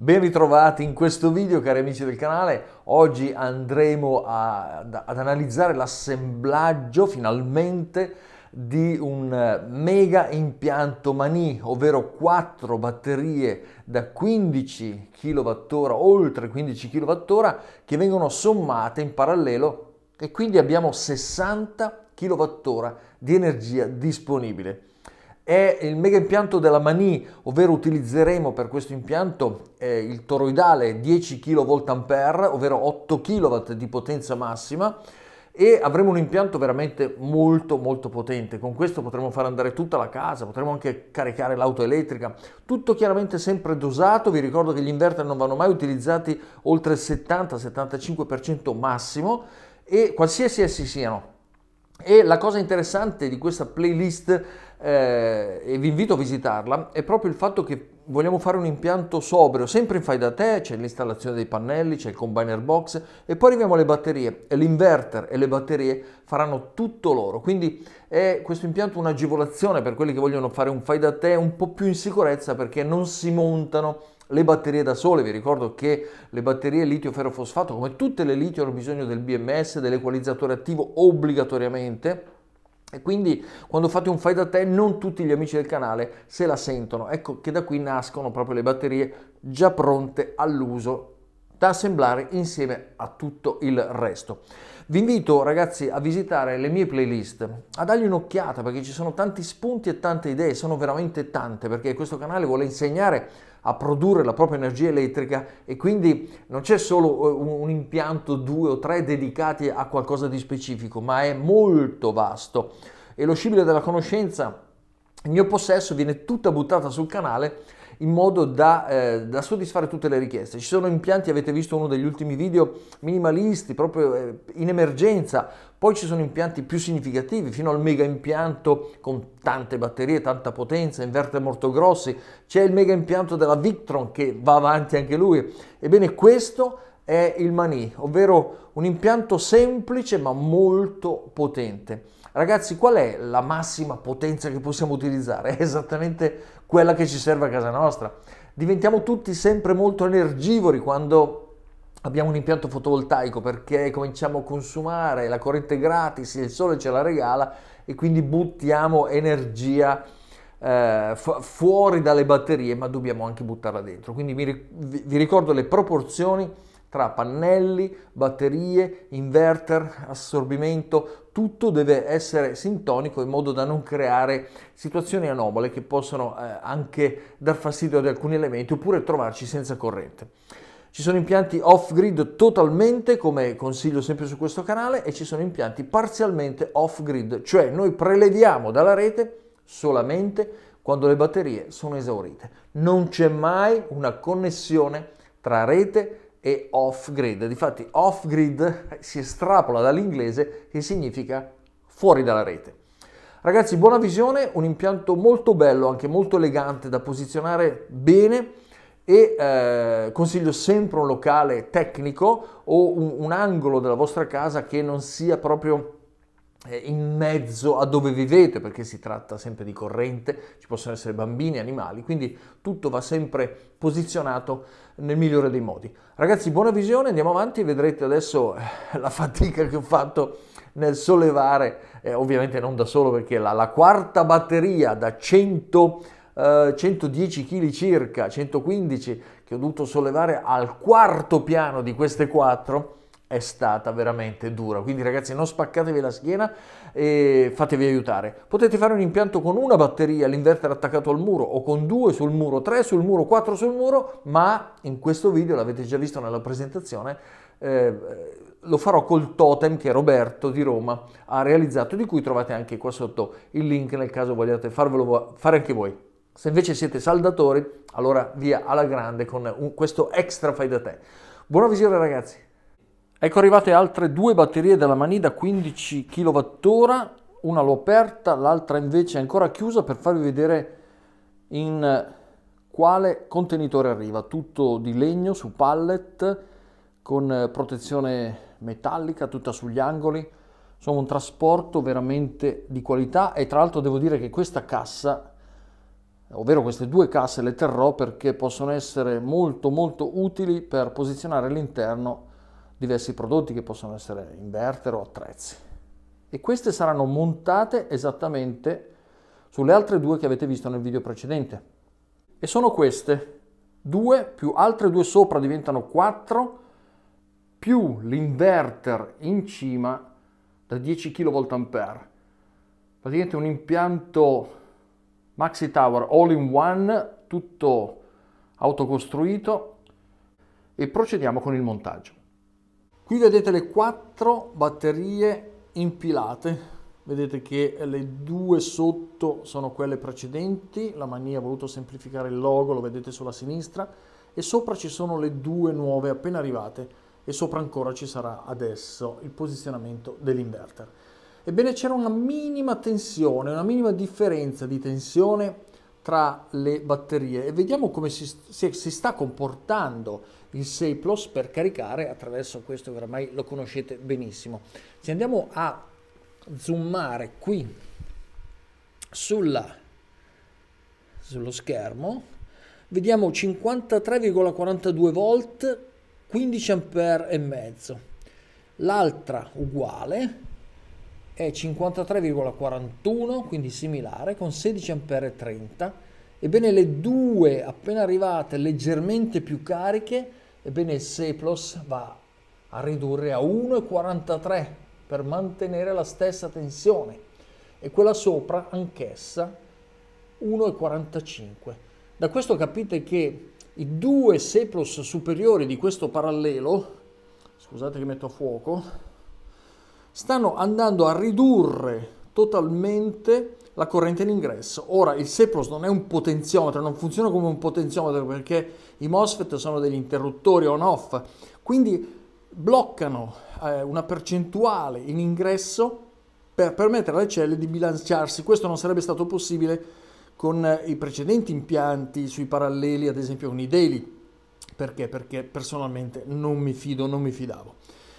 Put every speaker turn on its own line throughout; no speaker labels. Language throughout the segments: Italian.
Ben ritrovati in questo video cari amici del canale, oggi andremo a, ad analizzare l'assemblaggio finalmente di un mega impianto Mani, ovvero 4 batterie da 15 kWh, oltre 15 kWh, che vengono sommate in parallelo e quindi abbiamo 60 kWh di energia disponibile è il mega impianto della Mani, ovvero utilizzeremo per questo impianto eh, il toroidale 10 kV ampere, ovvero 8 kW di potenza massima e avremo un impianto veramente molto molto potente. Con questo potremo far andare tutta la casa, potremo anche caricare l'auto elettrica, tutto chiaramente sempre dosato. Vi ricordo che gli inverter non vanno mai utilizzati oltre il 70-75% massimo e qualsiasi essi siano, e la cosa interessante di questa playlist, eh, e vi invito a visitarla, è proprio il fatto che vogliamo fare un impianto sobrio, sempre in fai da te, c'è l'installazione dei pannelli, c'è il combiner box e poi arriviamo alle batterie e l'inverter e le batterie faranno tutto loro. Quindi è questo impianto un'agevolazione per quelli che vogliono fare un fai da te un po' più in sicurezza perché non si montano le batterie da sole, vi ricordo che le batterie litio ferrofosfato come tutte le litio hanno bisogno del BMS, dell'equalizzatore attivo obbligatoriamente e quindi quando fate un fai da te non tutti gli amici del canale se la sentono, ecco che da qui nascono proprio le batterie già pronte all'uso da assemblare insieme a tutto il resto. Vi invito ragazzi a visitare le mie playlist, a dargli un'occhiata perché ci sono tanti spunti e tante idee, sono veramente tante perché questo canale vuole insegnare a produrre la propria energia elettrica e quindi non c'è solo eh, un impianto, due o tre dedicati a qualcosa di specifico, ma è molto vasto e lo scibile della conoscenza in mio possesso viene tutta buttata sul canale in modo da, eh, da, soddisfare tutte le richieste. Ci sono impianti, avete visto uno degli ultimi video, minimalisti, proprio eh, in emergenza, poi ci sono impianti più significativi, fino al mega impianto con tante batterie, tanta potenza, inverter molto grossi, c'è il mega impianto della Victron che va avanti anche lui. Ebbene questo è il Mani, ovvero un impianto semplice ma molto potente. Ragazzi, qual è la massima potenza che possiamo utilizzare? È esattamente quella che ci serve a casa nostra. Diventiamo tutti sempre molto energivori quando abbiamo un impianto fotovoltaico perché cominciamo a consumare la corrente gratis, il sole ce la regala e quindi buttiamo energia eh, fuori dalle batterie, ma dobbiamo anche buttarla dentro. Quindi vi ricordo le proporzioni tra pannelli, batterie, inverter, assorbimento, tutto deve essere sintonico in modo da non creare situazioni anomale che possono eh, anche dar fastidio ad alcuni elementi oppure trovarci senza corrente. Ci sono impianti off-grid totalmente, come consiglio sempre su questo canale, e ci sono impianti parzialmente off-grid, cioè noi preleviamo dalla rete solamente quando le batterie sono esaurite. Non c'è mai una connessione tra rete e e off-grid. Difatti off-grid si estrapola dall'inglese che significa fuori dalla rete. Ragazzi, buona visione, un impianto molto bello, anche molto elegante da posizionare bene e eh, consiglio sempre un locale tecnico o un, un angolo della vostra casa che non sia proprio eh, in mezzo a dove vivete, perché si tratta sempre di corrente, ci possono essere bambini, animali, quindi tutto va sempre posizionato nel migliore dei modi. Ragazzi, buona visione, andiamo avanti, vedrete adesso eh, la fatica che ho fatto nel sollevare, eh, ovviamente non da solo perché la, la quarta batteria da 100, eh, 110 kg circa, 115, che ho dovuto sollevare al quarto piano di queste quattro, è stata veramente dura. Quindi ragazzi non spaccatevi la schiena e fatevi aiutare. Potete fare un impianto con una batteria, l'inverter attaccato al muro o con due sul muro, tre sul muro, quattro sul muro, ma in questo video, l'avete già visto nella presentazione, eh, lo farò col totem che Roberto di Roma ha realizzato, di cui trovate anche qua sotto il link nel caso vogliate farvelo fare anche voi. Se invece siete saldatori, allora via alla grande con un, questo extra fai da te. Buona visione ragazzi! Ecco arrivate altre due batterie della Manida 15 kWh, una l'ho aperta, l'altra invece è ancora chiusa per farvi vedere in quale contenitore arriva, tutto di legno su pallet con protezione metallica tutta sugli angoli, insomma un trasporto veramente di qualità e tra l'altro devo dire che questa cassa ovvero queste due casse le terrò perché possono essere molto molto utili per posizionare all'interno diversi prodotti che possono essere inverter o attrezzi. E queste saranno montate esattamente sulle altre due che avete visto nel video precedente. E sono queste, due più altre due sopra diventano quattro, più l'inverter in cima da 10 kVA. Praticamente un impianto Maxi Tower all in one, tutto autocostruito e procediamo con il montaggio. Qui vedete le quattro batterie impilate, vedete che le due sotto sono quelle precedenti, la Mania ha voluto semplificare il logo, lo vedete sulla sinistra, e sopra ci sono le due nuove appena arrivate e sopra ancora ci sarà adesso il posizionamento dell'inverter. Ebbene c'era una minima tensione, una minima differenza di tensione tra le batterie e vediamo come si, si, si sta comportando il 6 Plus per caricare attraverso questo che ormai lo conoscete benissimo. Se andiamo a zoomare qui sulla, sullo schermo, vediamo 53,42 volt, 15 ampere e mezzo. L'altra uguale è 53,41, quindi similare, con 16 ampere e 30 Ebbene le due appena arrivate leggermente più cariche, ebbene il Seplos va a ridurre a 1,43 per mantenere la stessa tensione e quella sopra anch'essa 1,45. Da questo capite che i due Seplos superiori di questo parallelo, scusate che metto a fuoco, stanno andando a ridurre totalmente la corrente in ingresso. Ora il CEPROS non è un potenziometro, non funziona come un potenziometro perché i MOSFET sono degli interruttori on-off, quindi bloccano eh, una percentuale in ingresso per permettere alle celle di bilanciarsi. Questo non sarebbe stato possibile con eh, i precedenti impianti sui paralleli, ad esempio con i daily. Perché? Perché personalmente non mi fido, non mi fidavo.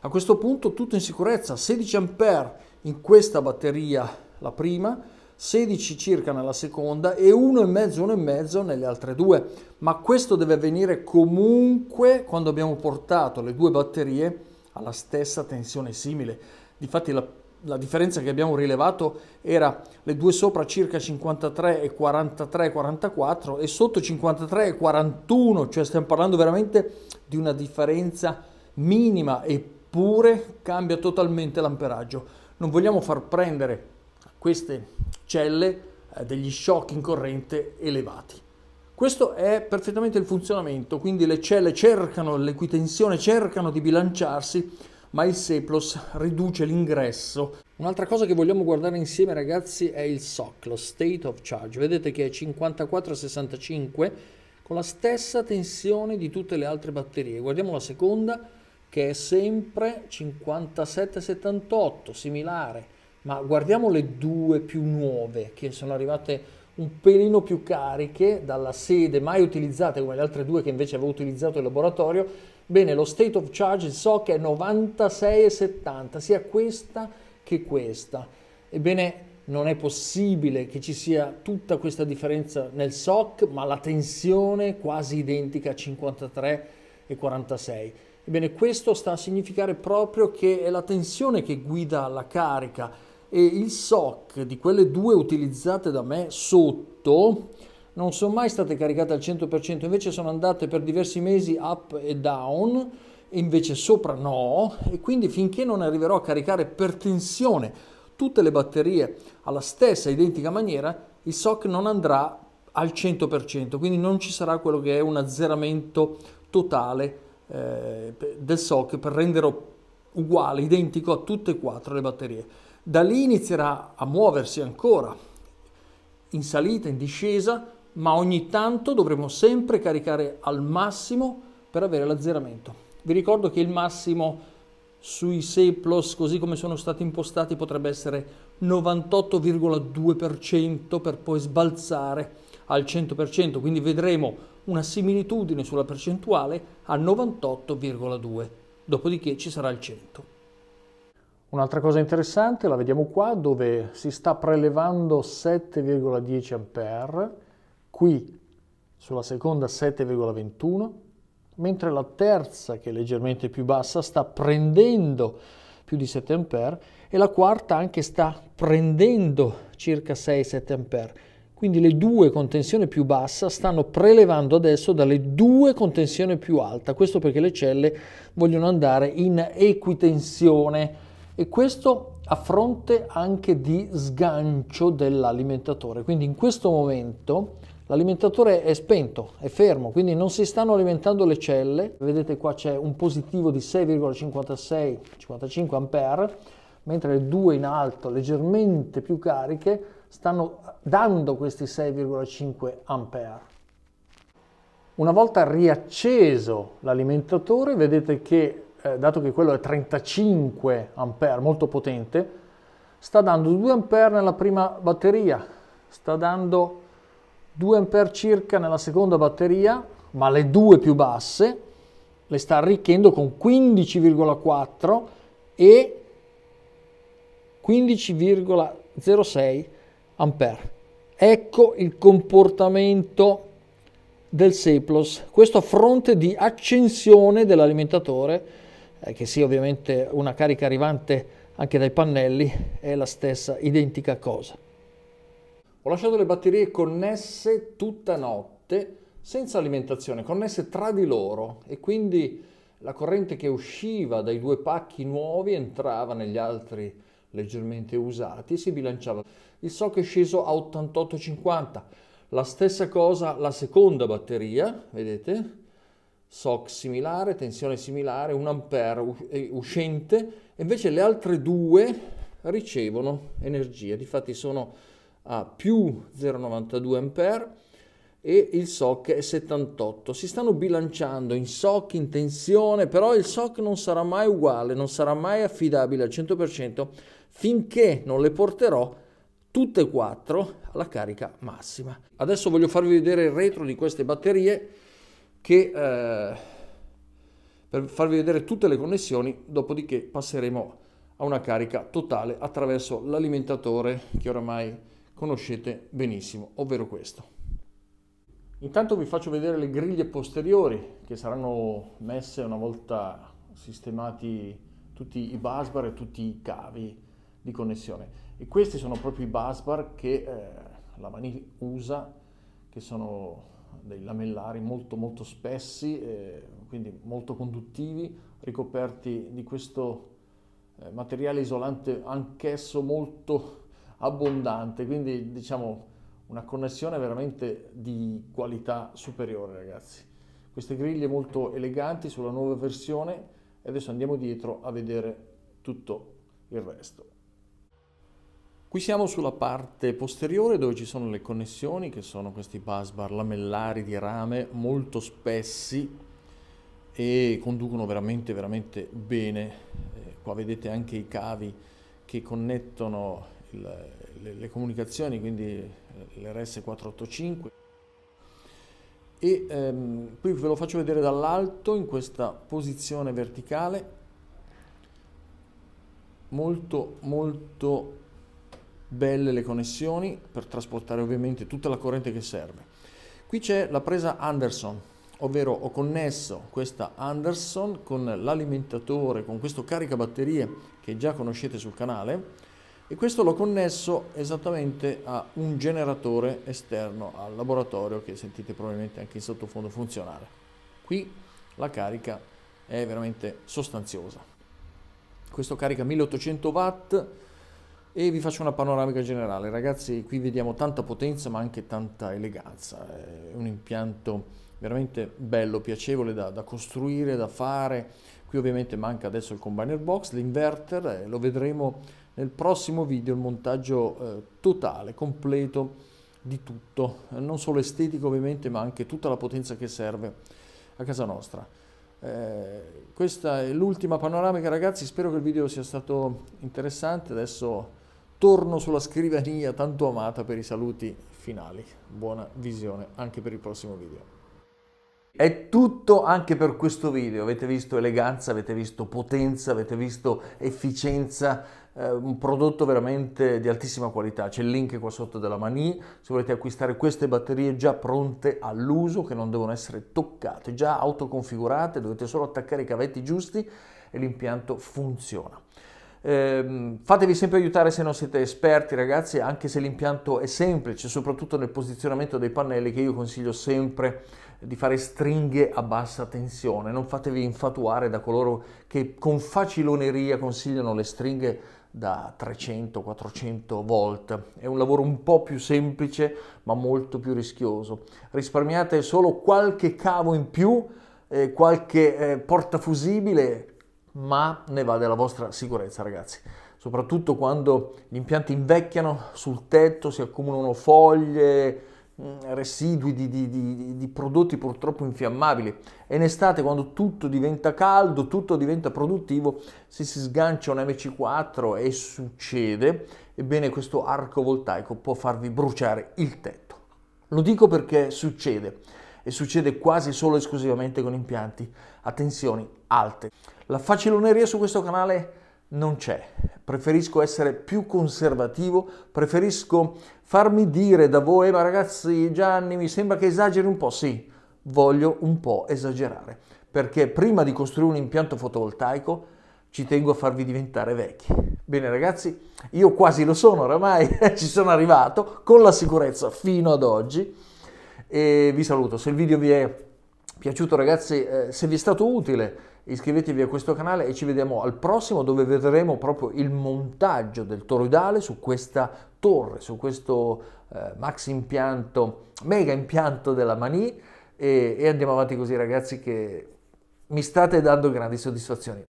A questo punto tutto in sicurezza, 16 A in questa batteria, la prima, 16 circa nella seconda e uno uno e mezzo, e mezzo nelle altre due. Ma questo deve avvenire comunque quando abbiamo portato le due batterie alla stessa tensione simile. Difatti la, la differenza che abbiamo rilevato era le due sopra circa 53 e 43 44 e sotto 53 e 41, cioè stiamo parlando veramente di una differenza minima eppure cambia totalmente l'amperaggio. Non vogliamo far prendere queste celle eh, degli shock in corrente elevati. Questo è perfettamente il funzionamento, quindi le celle cercano l'equitensione, cercano di bilanciarsi, ma il seplos riduce l'ingresso. Un'altra cosa che vogliamo guardare insieme ragazzi è il SOC, lo state of charge. Vedete che è 54,65 con la stessa tensione di tutte le altre batterie. Guardiamo la seconda che è sempre 57,78, similare ma guardiamo le due più nuove che sono arrivate un pelino più cariche dalla sede mai utilizzate come le altre due che invece avevo utilizzato in laboratorio, bene lo state of charge so che è 96,70 sia questa che questa. Ebbene non è possibile che ci sia tutta questa differenza nel SOC ma la tensione è quasi identica a 53 e 46. Ebbene questo sta a significare proprio che è la tensione che guida la carica e il SOC di quelle due utilizzate da me sotto non sono mai state caricate al 100%, invece sono andate per diversi mesi up e down, e invece sopra no, e quindi finché non arriverò a caricare per tensione tutte le batterie alla stessa identica maniera, il SOC non andrà al 100%, quindi non ci sarà quello che è un azzeramento totale eh, del SOC per renderlo uguale, identico a tutte e quattro le batterie. Da lì inizierà a muoversi ancora, in salita, in discesa, ma ogni tanto dovremo sempre caricare al massimo per avere l'azzeramento. Vi ricordo che il massimo sui Seplos, così come sono stati impostati, potrebbe essere 98,2% per poi sbalzare al 100%, quindi vedremo una similitudine sulla percentuale a 98,2%, dopodiché ci sarà il 100%. Un'altra cosa interessante la vediamo qua dove si sta prelevando 7,10 A, qui sulla seconda 7,21, mentre la terza, che è leggermente più bassa, sta prendendo più di 7 A e la quarta anche sta prendendo circa 6-7 A. Quindi le due con tensione più bassa stanno prelevando adesso dalle due con tensione più alta, questo perché le celle vogliono andare in equitensione e questo a fronte anche di sgancio dell'alimentatore. Quindi in questo momento l'alimentatore è spento, è fermo, quindi non si stanno alimentando le celle. Vedete qua c'è un positivo di 6,56-55 A, mentre le due in alto, leggermente più cariche, stanno dando questi 6,5 A. Una volta riacceso l'alimentatore, vedete che eh, dato che quello è 35 A, molto potente, sta dando 2 A nella prima batteria, sta dando 2 A circa nella seconda batteria, ma le due più basse le sta arricchendo con 15,4 e 15,06 A. Ecco il comportamento del Seplos, questo a fronte di accensione dell'alimentatore eh, che sia ovviamente una carica arrivante anche dai pannelli, è la stessa identica cosa. Ho lasciato le batterie connesse tutta notte, senza alimentazione, connesse tra di loro e quindi la corrente che usciva dai due pacchi nuovi entrava negli altri leggermente usati e si bilanciava. Il SOC è sceso a 88,50. La stessa cosa la seconda batteria, vedete, SOC similare, tensione similare, 1 ampere uscente, invece le altre due ricevono energia, difatti sono a più 0,92 ampere e il SOC è 78. Si stanno bilanciando in SOC, in tensione, però il SOC non sarà mai uguale, non sarà mai affidabile al 100% finché non le porterò tutte e quattro alla carica massima. Adesso voglio farvi vedere il retro di queste batterie che eh, per farvi vedere tutte le connessioni, dopodiché passeremo a una carica totale attraverso l'alimentatore che oramai conoscete benissimo, ovvero questo. Intanto vi faccio vedere le griglie posteriori che saranno messe una volta sistemati tutti i busbar e tutti i cavi di connessione. E questi sono proprio i busbar che eh, la Vanille usa, che sono dei lamellari molto molto spessi, eh, quindi molto conduttivi, ricoperti di questo eh, materiale isolante anch'esso molto abbondante, quindi diciamo una connessione veramente di qualità superiore ragazzi. Queste griglie molto eleganti sulla nuova versione e adesso andiamo dietro a vedere tutto il resto. Qui siamo sulla parte posteriore dove ci sono le connessioni che sono questi busbar lamellari di rame molto spessi e conducono veramente veramente bene. Eh, qua vedete anche i cavi che connettono il, le, le, comunicazioni, quindi eh, l'RS485. E ehm, qui ve lo faccio vedere dall'alto in questa posizione verticale molto molto belle le connessioni per trasportare ovviamente tutta la corrente che serve. Qui c'è la presa Anderson, ovvero ho connesso questa Anderson con l'alimentatore, con questo caricabatterie che già conoscete sul canale e questo l'ho connesso esattamente a un generatore esterno al laboratorio che sentite probabilmente anche in sottofondo funzionare. Qui la carica è veramente sostanziosa. Questo carica 1800 watt e vi faccio una panoramica generale. Ragazzi, qui vediamo tanta potenza ma anche tanta eleganza. È un impianto veramente bello, piacevole da, da costruire, da fare. Qui ovviamente manca adesso il combiner box, l'inverter, eh, lo vedremo nel prossimo video, il montaggio eh, totale, completo di tutto, eh, non solo estetico ovviamente ma anche tutta la potenza che serve a casa nostra. Eh, questa è l'ultima panoramica ragazzi, spero che il video sia stato interessante, adesso torno sulla scrivania tanto amata per i saluti finali. Buona visione anche per il prossimo video. È tutto anche per questo video, avete visto eleganza, avete visto potenza, avete visto efficienza, eh, un prodotto veramente di altissima qualità, c'è il link qua sotto della mani, se volete acquistare queste batterie già pronte all'uso, che non devono essere toccate, già autoconfigurate, dovete solo attaccare i cavetti giusti e l'impianto funziona. Eh, fatevi sempre aiutare se non siete esperti ragazzi, anche se l'impianto è semplice, soprattutto nel posizionamento dei pannelli che io consiglio sempre di fare stringhe a bassa tensione. Non fatevi infatuare da coloro che con faciloneria consigliano le stringhe da 300-400 volt. È un lavoro un po' più semplice ma molto più rischioso. Risparmiate solo qualche cavo in più, eh, qualche eh, portafusibile ma ne va della vostra sicurezza ragazzi. Soprattutto quando gli impianti invecchiano sul tetto, si accumulano foglie, mm, residui di, di, di, di, prodotti purtroppo infiammabili e in estate quando tutto diventa caldo, tutto diventa produttivo, se si sgancia un MC4 e succede, ebbene questo arco voltaico può farvi bruciare il tetto. Lo dico perché succede e succede quasi solo esclusivamente con impianti a tensioni alte. La faciloneria su questo canale non c'è, preferisco essere più conservativo, preferisco farmi dire da voi, ma ragazzi Gianni mi sembra che esageri un po', sì, voglio un po' esagerare, perché prima di costruire un impianto fotovoltaico ci tengo a farvi diventare vecchi. Bene ragazzi, io quasi lo sono oramai, ci sono arrivato con la sicurezza fino ad oggi e vi saluto. Se il video vi è piaciuto ragazzi, eh, se vi è stato utile iscrivetevi a questo canale e ci vediamo al prossimo dove vedremo proprio il montaggio del toroidale su questa torre, su questo eh, max impianto, mega impianto della Mani e, e andiamo avanti così ragazzi che mi state dando grandi soddisfazioni.